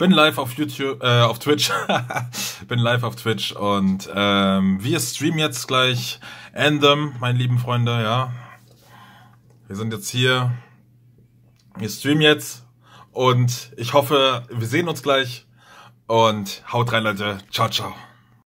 Bin live auf YouTube, äh, auf Twitch. Bin live auf Twitch und ähm, wir streamen jetzt gleich Anthem, meine lieben Freunde, ja. Wir sind jetzt hier. Wir streamen jetzt und ich hoffe, wir sehen uns gleich. Und haut rein, Leute. Ciao, ciao.